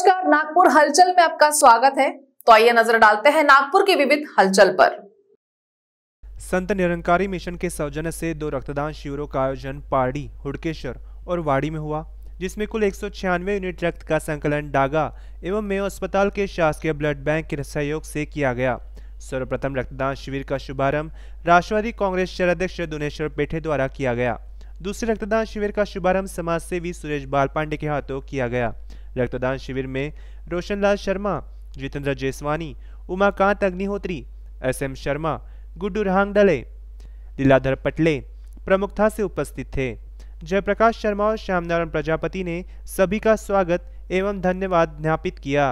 नमस्कार नागपुर हलचल में आपका स्वागत है तो आइए नजर डालते हैं नागपुर की विविध हलचल पर संत निरंकारी मिशन के सौजन्य से दो रक्तदान शिविरों का आयोजन पारडी हुडकेश्वर और वाड़ी में हुआ जिसमें कुल एक यूनिट रक्त का संकलन डागा एवं मेयो अस्पताल के शासकीय ब्लड बैंक के सहयोग से किया गया सर्वप्रथम रक्तदान शिविर का शुभारंभ राष्ट्रवादी कांग्रेस अध्यक्ष दुनेश्वर पेठे द्वारा किया गया दूसरे रक्तदान शिविर का शुभारंभ समाज सेवी सुरेश बाल पांडे के हाथों किया गया रक्तदान शिविर में रोशनलाल शर्मा जितेंद्र जेसवानी उमाकांत अग्निहोत्री एस एम शर्मा गुड्डू रहांगडले लीलाधर पटले प्रमुखता से उपस्थित थे जयप्रकाश शर्मा और श्याम नारायण प्रजापति ने सभी का स्वागत एवं धन्यवाद ज्ञापित किया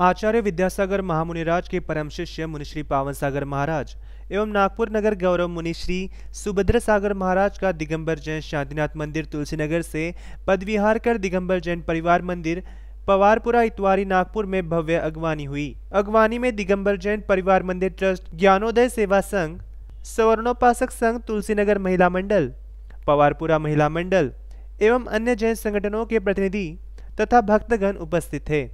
आचार्य विद्यासागर महामुनिराज के परम शिष्य मुनिश्री पावन सागर महाराज एवं नागपुर नगर गौरव मुनिश्री सुभद्र सागर महाराज का दिगंबर जैन शांतिनाथ मंदिर तुलसीनगर से पदविहार कर दिगंबर जैन परिवार मंदिर पवारपुरा इतवारी नागपुर में भव्य अगवानी हुई अगवानी में दिगंबर जैन परिवार मंदिर ट्रस्ट ज्ञानोदय सेवा संघ सवर्णोपासक संघ तुलसीनगर महिला मंडल पवारपुरा महिला मंडल एवं अन्य जैन संगठनों के प्रतिनिधि तथा भक्तगण उपस्थित थे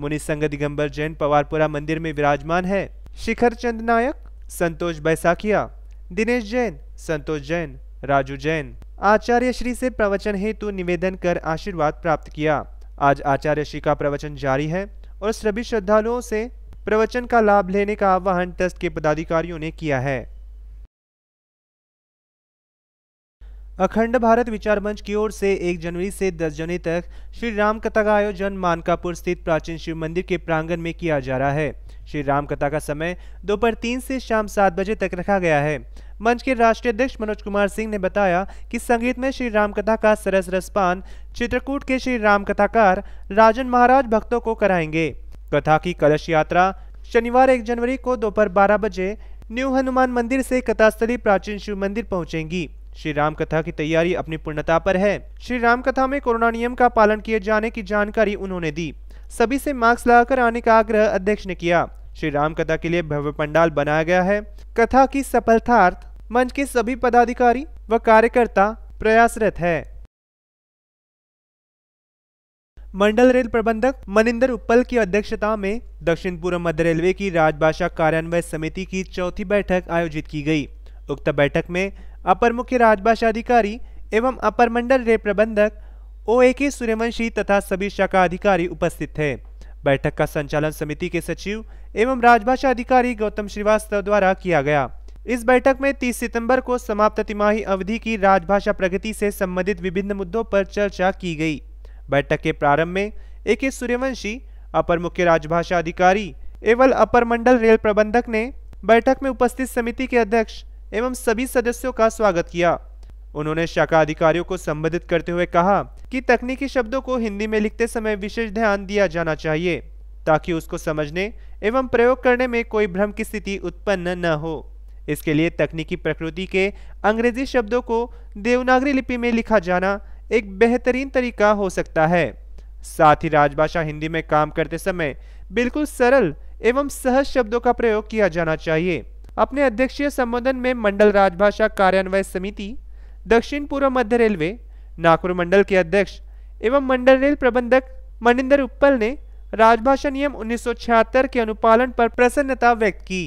मुनि संघ दिगंबर जैन पवारपुरा मंदिर में विराजमान है शिखर चंद नायक संतोष बैसाखिया दिनेश जैन संतोष जैन राजू जैन आचार्य श्री से प्रवचन हेतु निवेदन कर आशीर्वाद प्राप्त किया आज आचार्य श्री का प्रवचन जारी है और सभी श्रद्धालुओं से प्रवचन का लाभ लेने का आह्वान ट्रस्ट के पदाधिकारियों ने किया है अखंड भारत विचार मंच की ओर से 1 जनवरी से 10 जनवरी तक श्री राम कथा का आयोजन मानकापुर स्थित प्राचीन शिव मंदिर के प्रांगण में किया जा रहा है श्री राम कथा का समय दोपहर तीन से शाम सात बजे तक रखा गया है मंच के राष्ट्रीय अध्यक्ष मनोज कुमार सिंह ने बताया कि संगीत में श्री राम कथा का सरस रसपान चित्रकूट के श्री राम कथाकार राजन महाराज भक्तों को कराएंगे कथा की कलश यात्रा शनिवार एक जनवरी को दोपहर बारह बजे न्यू हनुमान मंदिर से कथास्थली प्राचीन शिव मंदिर पहुंचेंगी श्री राम कथा की तैयारी अपनी पूर्णता पर है श्री राम कथा में कोरोना नियम का पालन किए जाने की जानकारी उन्होंने दी सभी से मास्क लगाकर आने का आग्रह अध्यक्ष ने किया श्री राम कथा के लिए भव्य पंडाल बनाया गया है कथा की सफलतार्थ मंच के सभी पदाधिकारी व कार्यकर्ता प्रयासरत है मंडल रेल प्रबंधक मनिंदर उपल की अध्यक्षता में दक्षिण पूर्व मध्य रेलवे की राजभाषा कार्यान्वयन समिति की चौथी बैठक आयोजित की गई उक्त बैठक में अपर मुख्य राजभाषा अधिकारी एवं अपर मंडल रेल प्रबंधक ओ ए के सूर्यवंशी तथा सभी शाखा अधिकारी उपस्थित थे बैठक का संचालन समिति के सचिव एवं राजभाषा अधिकारी गौतम श्रीवास्तव द्वारा किया गया इस बैठक में 30 सितंबर को समाप्त तिमाही अवधि की राजभाषा प्रगति से संबंधित विभिन्न मुद्दों पर चर्चा की गई बैठक के प्रारंभ में ए के सूर्यवंशी अपर मुख्य राजभाषा अधिकारी एवं अपर मंडल रेल प्रबंधक ने बैठक में उपस्थित समिति के अध्यक्ष एवं सभी सदस्यों का स्वागत किया उन्होंने शाखा अधिकारियों को संबोधित करते हुए कहा कि तकनीकी शब्दों को हिंदी में लिखते समय विशेष ध्यान दिया जाना चाहिए ताकि उसको समझने एवं प्रयोग करने में कोई भ्रम की स्थिति उत्पन्न न हो इसके लिए तकनीकी प्रकृति के अंग्रेजी शब्दों को देवनागरी लिपि में लिखा जाना एक बेहतरीन तरीका हो सकता है साथ ही राजभाषा हिंदी में काम करते समय बिल्कुल सरल एवं सहज शब्दों का प्रयोग किया जाना चाहिए अपने अध्यक्षीय संबोधन में मंडल राजभाषा कार्यान्वयन समिति दक्षिण पूर्व मध्य रेलवे नागपुर मंडल के अध्यक्ष एवं मंडल रेल प्रबंधक मनिंदर उप्पल ने राजभाषा नियम उन्नीस के अनुपालन पर प्रसन्नता व्यक्त की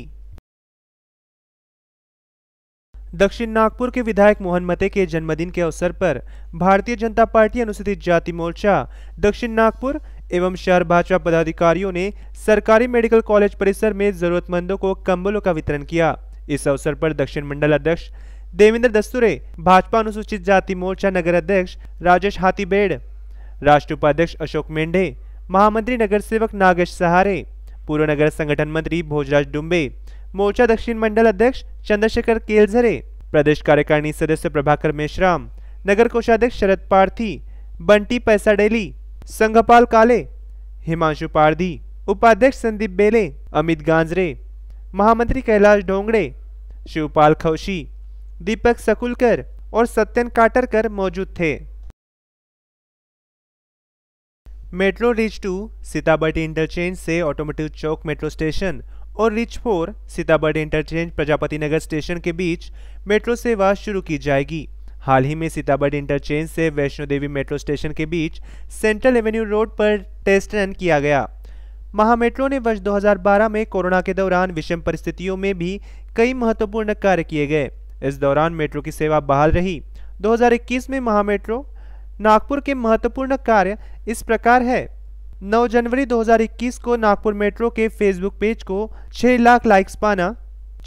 दक्षिण नागपुर के विधायक मोहन मते के जन्मदिन के अवसर पर भारतीय जनता पार्टी अनुसूचित जाति मोर्चा दक्षिण नागपुर एवं शहर भाजपा पदाधिकारियों ने सरकारी मेडिकल कॉलेज परिसर में जरूरतमंदों को कंबलों का वितरण किया इस अवसर पर दक्षिण मंडल अध्यक्ष देवेंद्र दस्तुरे भाजपा अनुसूचित जाति मोर्चा नगर अध्यक्ष राजेश हाथीबेड़ राष्ट्रीय उपाध्यक्ष अशोक मेंढे महामंत्री नगर सेवक नागेश सहारे पूर्व नगर संगठन मंत्री भोजराज डुम्बे मोर्चा दक्षिण मंडल अध्यक्ष चंद्रशेखर केलझरे प्रदेश कार्यकारिणी सदस्य प्रभाकर मेश्राम नगर कोषाध्यक्ष शरद पार्थी बंटी पैसाडेली संघपाल काले हिमांशु पारधी उपाध्यक्ष संदीप बेले अमित गांजरे महामंत्री कैलाश डोंगड़े शिवपाल खौशी दीपक सकुलकर और सत्यन काटरकर मौजूद थे metro reach two Sitabardi interchange से ऑटोमोटिव चौक मेट्रो स्टेशन और reach four Sitabardi interchange Prajapati Nagar station के बीच मेट्रो सेवा शुरू की जाएगी हाल ही में सीताबर्ड इंटरचेंज से वैष्णो देवी मेट्रो स्टेशन के बीच सेंट्रल एवेन्यू रोड पर टेस्ट रन किया गया महामेट्रो ने वर्ष 2012 में कोरोना के दौरान विषम परिस्थितियों में भी कई महत्वपूर्ण कार्य किए गए इस दौरान मेट्रो की सेवा बहाल रही 2021 में महामेट्रो नागपुर के महत्वपूर्ण कार्य इस प्रकार है 9 जनवरी 2021 को नागपुर मेट्रो के फेसबुक पेज को 6 लाख लाइक्स पाना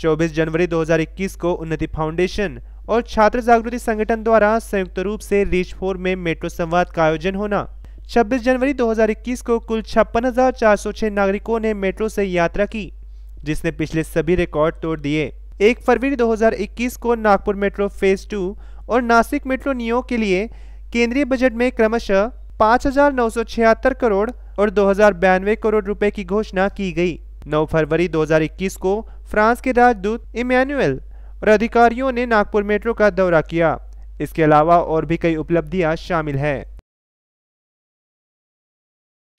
24 जनवरी 2021 को उन्नति फाउंडेशन और छात्र जागृति संगठन द्वारा संयुक्त रूप से रीच फोर में मेट्रो संवाद का आयोजन होना 26 जनवरी 2021 को कुल छप्पन नागरिकों ने मेट्रो से यात्रा की जिसने पिछले सभी रिकॉर्ड तोड़ दिए एक फरवरी 2021 को नागपुर मेट्रो फेज टू और नासिक मेट्रो नियो के लिए केंद्रीय बजट में क्रमशः पाँच करोड़ और दो करोड़ रुपए की घोषणा की गई 9 फरवरी 2021 को फ्रांस के राजदूत इमैनुअल और अधिकारियों ने नागपुर मेट्रो का दौरा किया इसके अलावा और भी कई उपलब्धियां शामिल हैं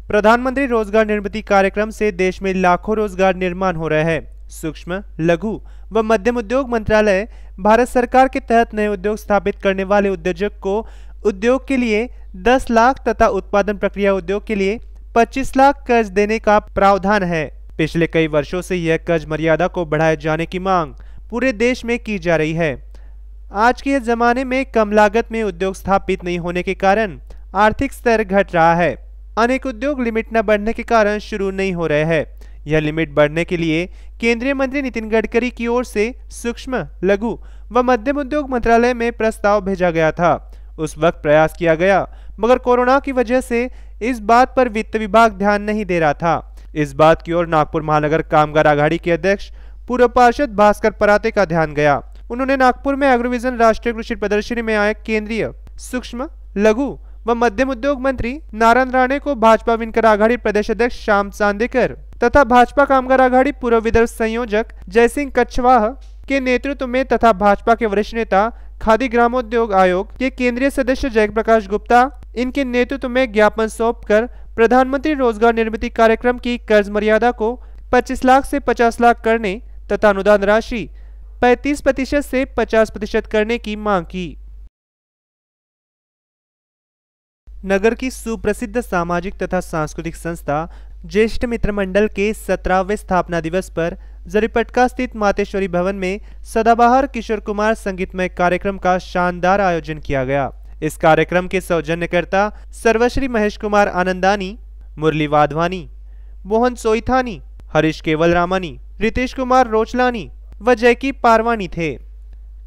प्रधानमंत्री रोजगार निर्मित कार्यक्रम से देश में लाखों रोजगार निर्माण हो रहे हैं सूक्ष्म लघु व मध्यम उद्योग मंत्रालय भारत सरकार के तहत नए उद्योग स्थापित करने वाले उद्योजक को उद्योग के लिए 10 लाख तथा उत्पादन प्रक्रिया उद्योग के लिए 25 लाख कर्ज देने का प्रावधान है पिछले कई वर्षों से यह कर्ज मर्यादा को बढ़ाए जाने की मांग पूरे देश में की जा रही है आज के जमाने में कम लागत में उद्योग स्थापित नहीं होने के कारण आर्थिक स्तर घट रहा है अनेक उद्योग लिमिट न बढ़ने के कारण शुरू नहीं हो रहे हैं यह लिमिट बढ़ने के लिए केंद्रीय मंत्री नितिन गडकरी की ओर से सूक्ष्म लघु व मध्यम उद्योग मंत्रालय में प्रस्ताव भेजा गया था उस वक्त प्रयास किया गया मगर कोरोना की वजह से इस बात पर वित्त विभाग ध्यान नहीं दे रहा था इस बात की ओर नागपुर महानगर कामगार आघाड़ी के अध्यक्ष पूर्व पार्षद भास्कर पराते का ध्यान गया उन्होंने नागपुर में एग्रोविजन राष्ट्रीय कृषि प्रदर्शनी में आए केंद्रीय सूक्ष्म लघु व मध्यम उद्योग मंत्री नारायण राणे को भाजपा विनकर आघाड़ी प्रदेश अध्यक्ष श्याम चांदेकर तथा भाजपा कामगार आघाड़ी पूर्व विदर्भ संयोजक जयसिंह कछवाह के नेतृत्व में तथा भाजपा के वरिष्ठ नेता खादी ग्रामोद्योग आयोग के केंद्रीय सदस्य जय प्रकाश गुप्ता इनके नेतृत्व में ज्ञापन सौंप कर प्रधानमंत्री रोजगार निर्मित कार्यक्रम की कर्ज मर्यादा को 25 लाख से 50 लाख करने तथा अनुदान राशि 35 प्रतिशत से 50 प्रतिशत करने की मांग की नगर की सुप्रसिद्ध सामाजिक तथा सांस्कृतिक संस्था ज्येष्ठ मित्र मंडल के सत्रहवें स्थापना दिवस पर जरीपटका स्थित मातेश्वरी भवन में सदाबहार किशोर कुमार संगीतमय कार्यक्रम का शानदार आयोजन किया गया इस कार्यक्रम के सौजन्यकर्ता सर्वश्री महेश कुमार आनंदानी मुरली वाधवानी मोहन सोईथानी हरीश केवल रामानी रितेश कुमार रोचलानी व जयकी पारवानी थे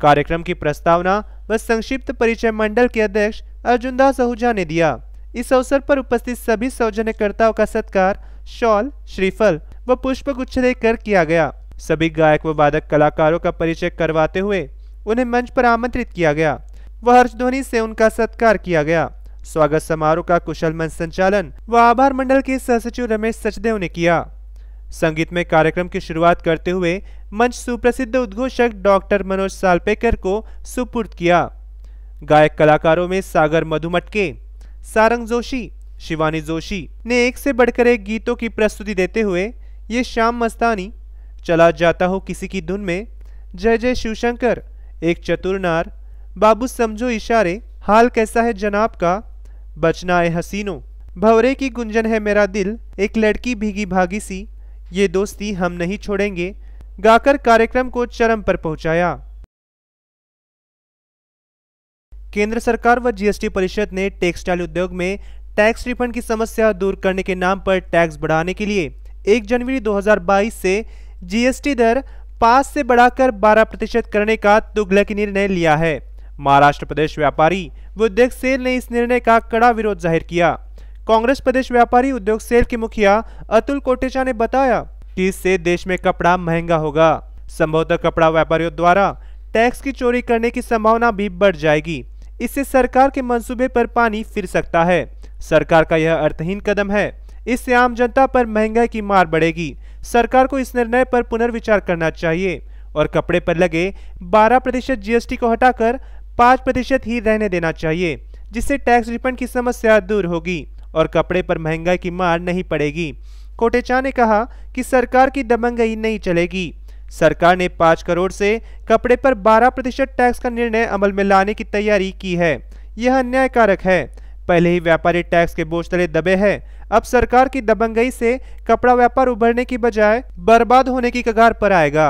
कार्यक्रम की प्रस्तावना व संक्षिप्त परिचय मंडल के अध्यक्ष अर्जुन दास आहूजा ने दिया इस अवसर पर उपस्थित सभी सौजन्यकर्ताओं का सत्कार शॉल श्रीफल व पुष्प गुच्छ देकर किया गया सभी गायक व वादक कलाकारों का परिचय करवाते हुए उन्हें मंच पर आमंत्रित किया गया व हर्ष ध्वनि से उनका सत्कार किया गया स्वागत समारोह का कुशल मंच संचालन व आभार मंडल के सह सचिव रमेश सचदेव ने किया संगीत में कार्यक्रम की शुरुआत करते हुए मंच सुप्रसिद्ध उद्घोषक डॉक्टर मनोज सालपेकर को सुपुर्द किया गायक कलाकारों में सागर मधुमटके सारंग जोशी शिवानी जोशी ने एक से बढ़कर एक गीतों की प्रस्तुति देते हुए ये शाम मस्तानी चला जाता हो किसी की धुन में जय जय शिवशंकर एक चतुरनार बाबू समझो इशारे हाल कैसा है जनाब का बचना है हसीनो भवरे की गुंजन है मेरा दिल एक लड़की भीगी भागी सी ये दोस्ती हम नहीं छोड़ेंगे गाकर कार्यक्रम को चरम पर पहुंचाया केंद्र सरकार व जीएसटी परिषद ने टेक्सटाइल उद्योग में टैक्स रिफंड की समस्या दूर करने के नाम पर टैक्स बढ़ाने के लिए 1 जनवरी 2022 से जीएसटी दर पांच से बढ़ाकर 12 प्रतिशत करने का तुगलक निर्णय लिया है महाराष्ट्र प्रदेश व्यापारी व उद्योग सेल ने इस निर्णय का कड़ा विरोध जाहिर किया कांग्रेस प्रदेश व्यापारी उद्योग सेल के मुखिया अतुल कोटेचा ने बताया कि इससे देश में कपड़ा महंगा होगा संभवतः कपड़ा व्यापारियों द्वारा टैक्स की चोरी करने की संभावना भी बढ़ जाएगी इससे सरकार के मंसूबे पर पानी फिर सकता है सरकार का यह अर्थहीन कदम है इससे आम जनता पर महंगाई की मार बढ़ेगी सरकार को इस निर्णय पर पुनर्विचार करना चाहिए और कपड़े पर लगे 12 प्रतिशत जीएसटी को हटाकर पाँच प्रतिशत ही रहने देना चाहिए जिससे टैक्स रिफंड की समस्या दूर होगी और कपड़े पर महंगाई की मार नहीं पड़ेगी कोटेचा ने कहा कि सरकार की दबंगई नहीं चलेगी सरकार ने पाँच करोड़ से कपड़े पर बारह प्रतिशत टैक्स का निर्णय अमल में लाने की तैयारी की है यह अन्यायकारक है पहले ही व्यापारी टैक्स के बोझ तले दबे हैं अब सरकार की दबंगई से कपड़ा व्यापार उभरने की बजाय बर्बाद होने की कगार पर आएगा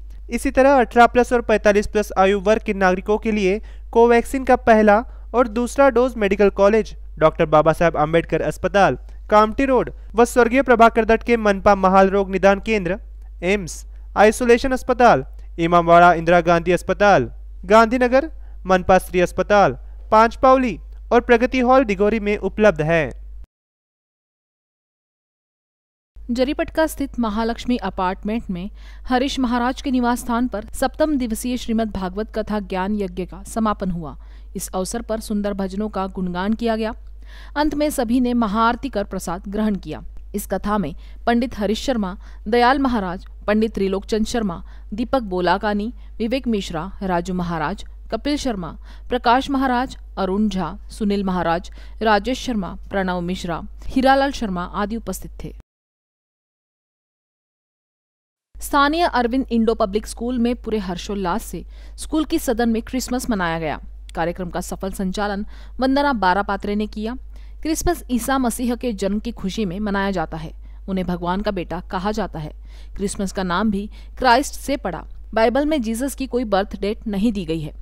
इसी तरह अठारह प्लस और पैंतालीस प्लस आयु वर्ग के नागरिकों के लिए कोवैक्सीन का पहला और दूसरा dose medical college doctor Baba Saheb Ambedkar अस्पताल कामटी रोड व स्वर्गीय प्रभाकर दट के मनपा महाल रोग निदान केंद्र एम्स आइसोलेशन अस्पताल इमामवाड़ा इंदिरा गांधी अस्पताल गांधीनगर मनपा श्री अस्पताल पांच पावली और प्रगति हॉल डिगोरी में उपलब्ध है जरीपटका स्थित महालक्ष्मी अपार्टमेंट में हरीश महाराज के निवास स्थान पर सप्तम दिवसीय श्रीमद् भागवत कथा ज्ञान यज्ञ का समापन हुआ इस अवसर पर सुंदर भजनों का गुणगान किया गया अंत में सभी ने महाआरती कर प्रसाद ग्रहण किया इस कथा में पंडित हरीश शर्मा दयाल महाराज पंडित त्रिलोकचंद शर्मा दीपक बोलाकानी विवेक मिश्रा राजू महाराज कपिल शर्मा प्रकाश महाराज अरुण झा सुनील महाराज राजेश शर्मा प्रणव मिश्रा हीरालाल शर्मा आदि उपस्थित थे स्थानीय अरविंद इंडो पब्लिक स्कूल में पूरे हर्षोल्लास से स्कूल की सदन में क्रिसमस मनाया गया कार्यक्रम का सफल संचालन वंदना बारा पात्रे ने किया क्रिसमस ईसा मसीह के जन्म की खुशी में मनाया जाता है उन्हें भगवान का बेटा कहा जाता है क्रिसमस का नाम भी क्राइस्ट से पड़ा बाइबल में जीसस की कोई बर्थ डेट नहीं दी गई है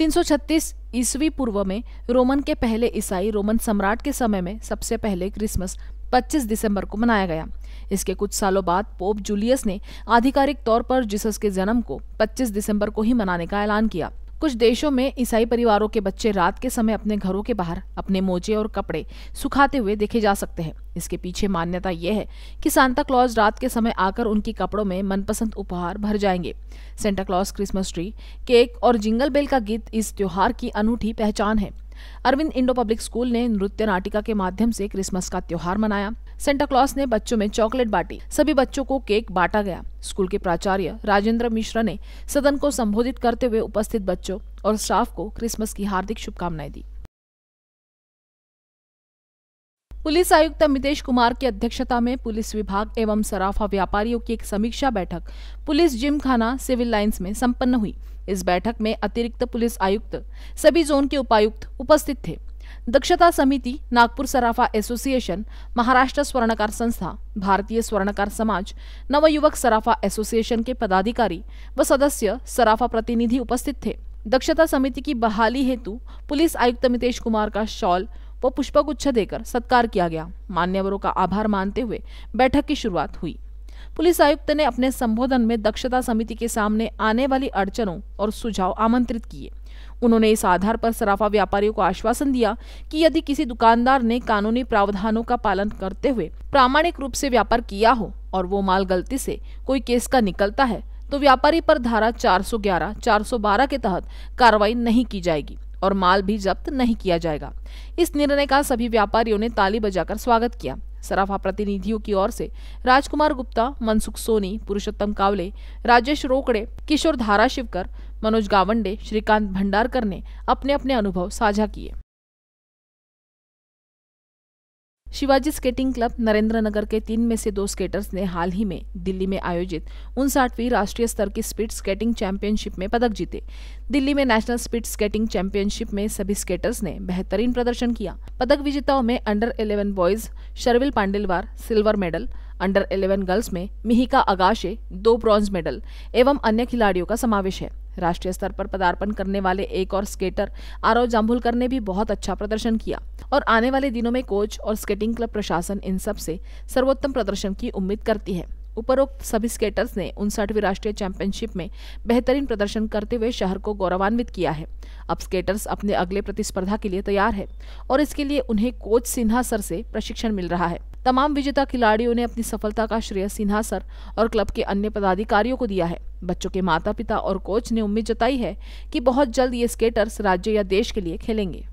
336 ईसवी पूर्व में रोमन के पहले ईसाई रोमन सम्राट के समय में सबसे पहले क्रिसमस 25 दिसंबर को मनाया गया इसके कुछ सालों बाद पोप जूलियस ने आधिकारिक तौर पर जीसस के जन्म को 25 दिसंबर को ही मनाने का ऐलान किया कुछ देशों में ईसाई परिवारों के बच्चे रात के समय अपने घरों के बाहर अपने मोजे और कपड़े सुखाते हुए देखे जा सकते हैं इसके पीछे मान्यता यह है कि सांता क्लॉज रात के समय आकर उनकी कपड़ों में मनपसंद उपहार भर जाएंगे Santa Claus Christmas tree cake और जिंगल बेल का गीत इस त्योहार की अनूठी पहचान है अरविंद इंडो पब्लिक स्कूल ने नृत्य नाटिका के माध्यम से क्रिसमस का त्योहार मनाया सेंटा क्लॉस ने बच्चों में चॉकलेट बांटी सभी बच्चों को केक बांटा गया स्कूल के प्राचार्य राजेंद्र मिश्रा ने सदन को संबोधित करते हुए उपस्थित बच्चों और स्टाफ को क्रिसमस की हार्दिक शुभकामनाएं दी पुलिस आयुक्त अमितेश कुमार की अध्यक्षता में पुलिस विभाग एवं सराफा व्यापारियों की एक समीक्षा बैठक police gymkhana civil lines में संपन्न हुई इस बैठक में अतिरिक्त पुलिस आयुक्त सभी जोन के उपायुक्त उपस्थित थे दक्षता समिति नागपुर सराफा एसोसिएशन महाराष्ट्र स्वर्णकार संस्था भारतीय स्वर्णकार समाज नवयुवक सराफा एसोसिएशन के पदाधिकारी व सदस्य सराफा प्रतिनिधि उपस्थित थे दक्षता समिति की बहाली हेतु पुलिस आयुक्त मितेश कुमार का शॉल व पुष्पगुच्छ देकर सत्कार किया गया मान्यवरों का आभार मानते हुए बैठक की शुरुआत हुई पुलिस आयुक्त ने अपने संबोधन में दक्षता समिति के सामने आने वाली अड़चनों और सुझाव आमंत्रित किए उन्होंने इस आधार पर सराफा व्यापारियों को आश्वासन दिया कि यदि किसी दुकानदार ने कानूनी प्रावधानों का पालन करते हुए प्रामाणिक रूप से व्यापार किया हो और वो माल गलती से कोई केस का निकलता है तो व्यापारी पर धारा 411, 412 के तहत कार्रवाई नहीं की जाएगी और माल भी जब्त नहीं किया जाएगा इस निर्णय का सभी व्यापारियों ने ताली बजाकर स्वागत किया सराफा प्रतिनिधियों की ओर से राजकुमार गुप्ता मनसुख सोनी पुरुषोत्तम कावले राजेश रोकड़े किशोर धारा शिवकर मनोज गावंडे श्रीकांत भंडारकर ने अपने अपने अनुभव साझा किए शिवाजी स्केटिंग क्लब नरेंद्र नगर के तीन में से दो स्केटर्स ने हाल ही में दिल्ली में आयोजित उनसाठवीं राष्ट्रीय स्तर की स्पीड स्केटिंग चैंपियनशिप में पदक जीते दिल्ली में नेशनल स्पीड स्केटिंग चैंपियनशिप में सभी स्केटर्स ने बेहतरीन प्रदर्शन किया पदक विजेताओं में under 11 boys Sharvil Pandilwar silver medal under 11 girls में मिहिका अगाशे दो ब्रॉन्ज मेडल एवं अन्य खिलाड़ियों का समावेश है राष्ट्रीय स्तर पर पदार्पण करने वाले एक और स्केटर आरव जाम्भुलकर ने भी बहुत अच्छा प्रदर्शन किया और आने वाले दिनों में कोच और स्केटिंग क्लब प्रशासन इन सब से सर्वोत्तम प्रदर्शन की उम्मीद करती है उपरोक्त सभी स्केटर्स ने उनसठवीं राष्ट्रीय चैंपियनशिप में बेहतरीन प्रदर्शन करते हुए शहर को गौरवान्वित किया है अब स्केटर्स अपने अगले प्रतिस्पर्धा के लिए तैयार है और इसके लिए उन्हें कोच सिन्हा सर से प्रशिक्षण मिल रहा है तमाम विजेता खिलाड़ियों ने अपनी सफलता का श्रेय सिन्हा सर और क्लब के अन्य पदाधिकारियों को दिया है बच्चों के माता पिता और कोच ने उम्मीद जताई है कि बहुत जल्द ये स्केटर्स राज्य या देश के लिए खेलेंगे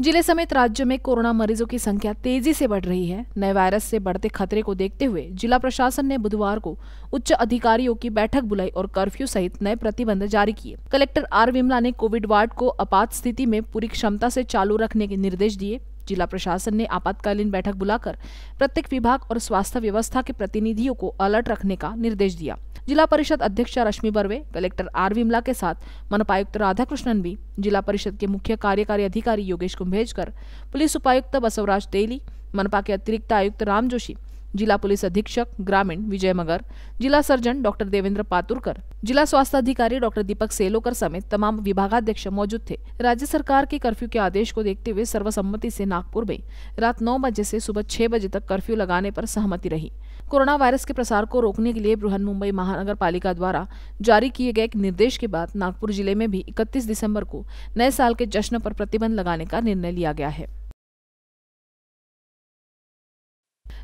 जिले समेत राज्य में कोरोना मरीजों की संख्या तेजी से बढ़ रही है नए वायरस से बढ़ते खतरे को देखते हुए जिला प्रशासन ने बुधवार को उच्च अधिकारियों की बैठक बुलाई और कर्फ्यू सहित नए प्रतिबंध जारी किए कलेक्टर आर विमला ने कोविड वार्ड को आपात स्थिति में पूरी क्षमता से चालू रखने के निर्देश दिए जिला प्रशासन ने आपातकालीन बैठक बुलाकर प्रत्येक विभाग और स्वास्थ्य व्यवस्था के प्रतिनिधियों को अलर्ट रखने का निर्देश दिया जिला परिषद अध्यक्ष रश्मि बर्वे कलेक्टर आर विमला के साथ मनपायुक्त राधाकृष्णन भी जिला परिषद के मुख्य कार्यकारी अधिकारी योगेश कुंभेजकर पुलिस उपायुक्त बसवराज तेली मनपा के अतिरिक्त आयुक्त राम जोशी जिला पुलिस अधीक्षक ग्रामीण विजय मगर जिला सर्जन डॉक्टर देवेंद्र पातुरकर जिला स्वास्थ्य अधिकारी डॉक्टर दीपक सेलोकर समेत तमाम विभागाध्यक्ष मौजूद थे राज्य सरकार के कर्फ्यू के आदेश को देखते हुए सर्वसम्मति से नागपुर में रात नौ बजे से सुबह छह बजे तक कर्फ्यू लगाने पर सहमति रही कोरोना वायरस के प्रसार को रोकने के लिए बृहन मुंबई महानगर पालिका द्वारा जारी किए गए एक निर्देश के बाद नागपुर जिले में भी 31 दिसंबर को नए साल के जश्न पर प्रतिबंध लगाने का निर्णय लिया गया है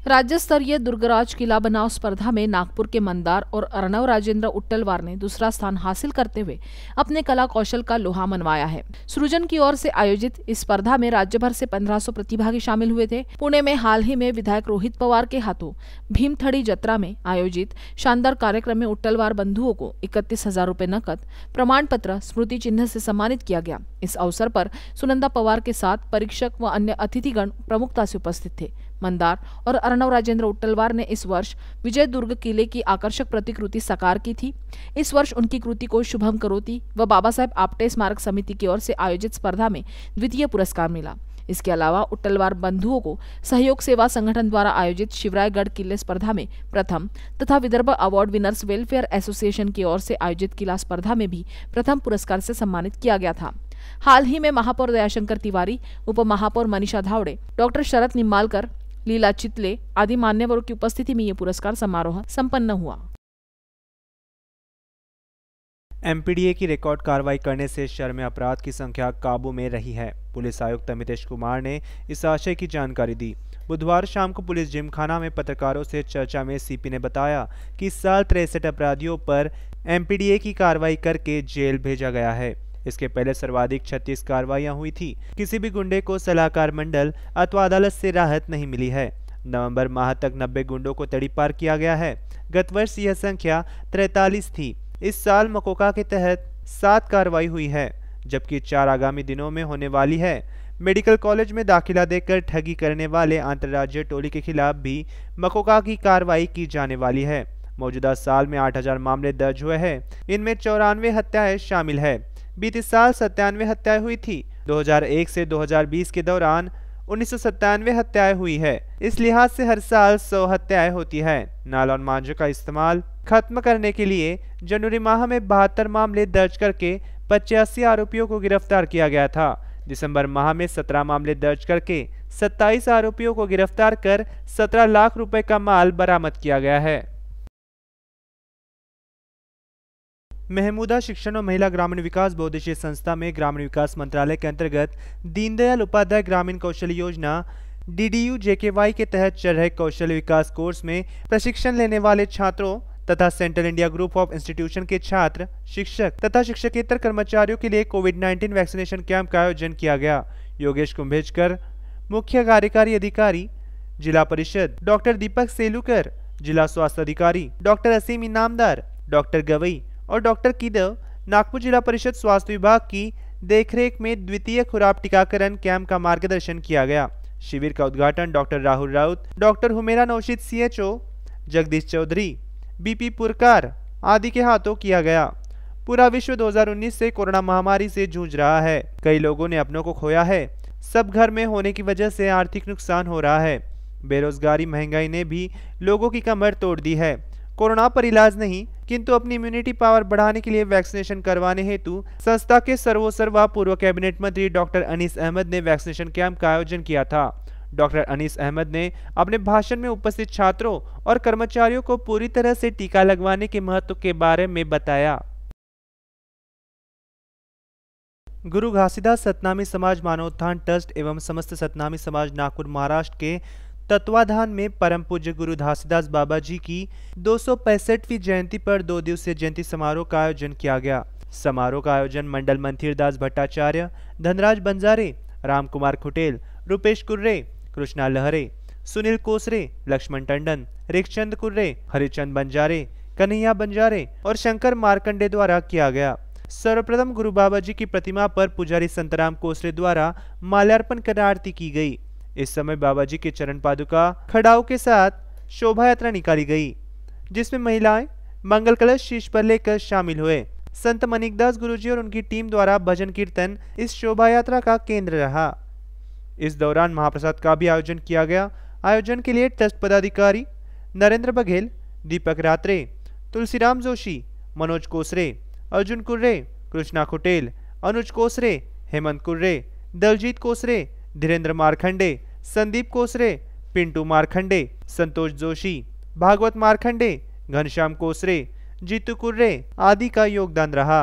राज्य स्तरीय दुर्गराज किला बनाव स्पर्धा में नागपुर के मंदार और अर्णव राजेंद्र उट्टलवार ने दूसरा स्थान हासिल करते हुए अपने कला कौशल का लोहा मनवाया है सृजन की ओर से आयोजित इस स्पर्धा में राज्य भर से 1500 प्रतिभागी शामिल हुए थे पुणे में हाल ही में विधायक रोहित पवार के हाथों भीमथड़ी जत्रा में आयोजित शानदार कार्यक्रम में उट्टलवार बंधुओं को इकतीस हजार रूपए नकद प्रमाण पत्र स्मृति चिन्ह से सम्मानित किया गया इस अवसर पर सुनंदा पवार के साथ परीक्षक व अन्य अतिथिगण प्रमुखता से उपस्थित थे मंदार और अर्णव राजेंद्र उट्टलवार ने इस वर्ष विजय दुर्ग किले की आकर्षक प्रतिकृति साकार की थी इस वर्ष उनकी कृति को शुभम करोती व बाबा साहेब आपटे स्मारक समिति की ओर से आयोजित स्पर्धा में द्वितीय पुरस्कार मिला इसके अलावा उट्टलवार बंधुओं को सहयोग सेवा संगठन द्वारा आयोजित शिवरायगढ़ किले स्पर्धा में प्रथम तथा Vidarbha award winners welfare association की ओर से आयोजित किला स्पर्धा में भी प्रथम पुरस्कार से सम्मानित किया गया था हाल ही में महापौर दयाशंकर तिवारी उप महापौर मनीषा धावड़े डॉक्टर शरद निम्बालकर लीला चितले आदि मान्यवरों की उपस्थिति में ये पुरस्कार समारोह संपन्न हुआ एमपीडीए की रिकॉर्ड कार्रवाई करने से शहर में अपराध की संख्या काबू में रही है पुलिस आयुक्त अमितेश कुमार ने इस आशय की जानकारी दी बुधवार शाम को पुलिस जिमखाना में पत्रकारों से चर्चा में सीपी ने बताया कि इस साल तिरसठ अपराधियों पर एमपीडीए की कार्रवाई करके जेल भेजा गया है इसके पहले सर्वाधिक छत्तीस कार्रवाई हुई थी किसी भी गुंडे को सलाहकार मंडल अथवा अदालत से राहत नहीं मिली है नवंबर माह तक 90 गुंडों को तड़ी पार किया गया है गत वर्ष यह संख्या 43 थी इस साल मकोका के तहत सात कार्रवाई हुई है जबकि चार आगामी दिनों में होने वाली है मेडिकल कॉलेज में दाखिला देकर ठगी करने वाले अंतर्राज्यीय टोली के खिलाफ भी मकोका की कार्रवाई की जाने वाली है मौजूदा साल में 8000 मामले दर्ज हुए हैं इनमें चौरानवे हत्याएं शामिल है बीते साल सत्तानवे हत्याएं हुई थी 2001 से 2020 के दौरान उन्नीस हत्याएं हुई है इस लिहाज से हर साल 100 हत्याएं होती नाल और मांझो का इस्तेमाल खत्म करने के लिए जनवरी माह में बहत्तर मामले दर्ज करके पचासी आरोपियों को गिरफ्तार किया गया था दिसंबर माह में 17 मामले दर्ज करके 27 आरोपियों को गिरफ्तार कर 17 लाख रुपए का माल बरामद किया गया है महमूदा शिक्षण और महिला ग्रामीण विकास बहुद्देशीय संस्था में ग्रामीण विकास मंत्रालय के अंतर्गत दीनदयाल उपाध्याय ग्रामीण कौशल योजना डी डी यू जेकेवाई के तहत चल रहे कौशल विकास कोर्स में प्रशिक्षण लेने वाले छात्रों तथा central India group of institution के छात्र शिक्षक तथा शिक्षकेतर कर्मचारियों के लिए कोविड 19 वैक्सीनेशन कैंप का आयोजन किया गया योगेश कुंभेजकर मुख्य कार्यकारी अधिकारी जिला परिषद डॉक्टर दीपक सेलुकर जिला स्वास्थ्य अधिकारी डॉक्टर असीम इनामदार डॉक्टर गवई और डॉक्टर किदव नागपुर जिला परिषद स्वास्थ्य विभाग की देखरेख में द्वितीय खुराब टीकाकरण कैंप का मार्गदर्शन किया गया शिविर का उद्घाटन doctor Rahul Raut doctor Humera Naushid CHO Jagdish Chaudhary BP Purkar आदि के हाथों किया गया पूरा विश्व 2019 से कोरोना महामारी से जूझ रहा है कई लोगों ने अपनों को खोया है सब घर में होने की वजह से आर्थिक नुकसान हो रहा है बेरोजगारी महंगाई ने भी लोगों की कमर तोड़ दी है कोरोना पर इलाज नहीं किंतु अपनी इम्यूनिटी पावर बढ़ाने के लिए वैक्सीनेशन करवाने हेतु संस्था के सर्वोसर्वा पूर्व कैबिनेट मंत्री डॉक्टर अनिस अहमद ने वैक्सीनेशन कैंप का आयोजन किया था डॉक्टर अनिस अहमद ने अपने भाषण में उपस्थित छात्रों और कर्मचारियों को पूरी तरह से टीका लगवाने के महत्व के बारे में बताया गुरु घासीदास सतनामी समाज मानवोत्थान ट्रस्ट एवं समस्त सतनामी समाज नागपुर महाराष्ट्र के तत्वाधान में परम पूज्य गुरु घासीदास बाबा जी की दो जयंती पर दो दिवसीय जयंती समारोह का आयोजन किया गया समारोह का आयोजन मंडल मंथिर दास भट्टाचार्य धनराज बंजारे राम कुमार खुटेल रूपेश कुर्रे कृष्णा लहरे सुनील कोसरे लक्ष्मण टंडन रेखचंद कुर्रे हरिचंद बंजारे कन्हैया बंजारे और शंकर मार्कंडे द्वारा किया गया सर्वप्रथम गुरु बाबा जी की प्रतिमा पर पुजारी संतराम कोसरे द्वारा माल्यार्पण कर आरती की गई इस समय बाबा जी के चरण पादुका खड़ाओ के साथ शोभा यात्रा निकाली गई जिसमें महिलाएं मंगल कलश शीश पर लेकर शामिल हुए संत मनिकदास गुरुजी और उनकी टीम द्वारा भजन कीर्तन इस शोभा यात्रा का केंद्र रहा इस दौरान महाप्रसाद का भी आयोजन किया गया आयोजन के लिए ट्रस्ट पदाधिकारी नरेंद्र बघेल दीपक रात्रे तुलसीराम जोशी मनोज कोसरे अर्जुन कुर्रे कृष्णा खुटेल अनुज कोसरे हेमंत कुर्रे दलजीत कोसरे धीरेंद्र मारखंडे संदीप कोसरे पिंटू मारखंडे संतोष जोशी भागवत मारखंडे घनश्याम कोसरे जीतू कुर्रे आदि का योगदान रहा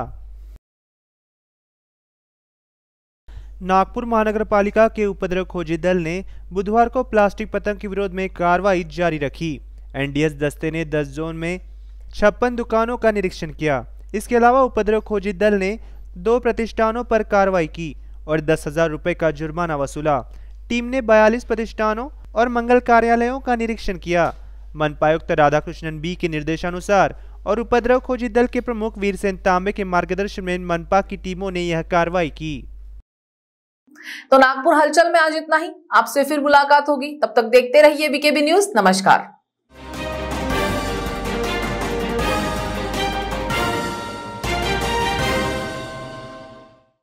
नागपुर महानगर पालिका के उपद्रव खोजी दल ने बुधवार को प्लास्टिक पतंग के विरोध में कार्रवाई जारी रखी एनडीएस दस्ते ने 10 जोन में छप्पन दुकानों का निरीक्षण किया इसके अलावा उपद्रव खोजी दल ने दो प्रतिष्ठानों पर कार्रवाई की और दस हजार रुपये का जुर्माना वसूला टीम ने बयालीस प्रतिष्ठानों और मंगल कार्यालयों का निरीक्षण किया मनपायुक्त राधाकृष्णन बी के निर्देशानुसार और उपद्रव खोजी दल के प्रमुख वीर सेन तांबे के मार्गदर्शन में मनपा की टीमों ने यह कार्रवाई की तो नागपुर हलचल में आज इतना ही आपसे फिर मुलाकात होगी तब तक देखते रहिए बीकेबी न्यूज नमस्कार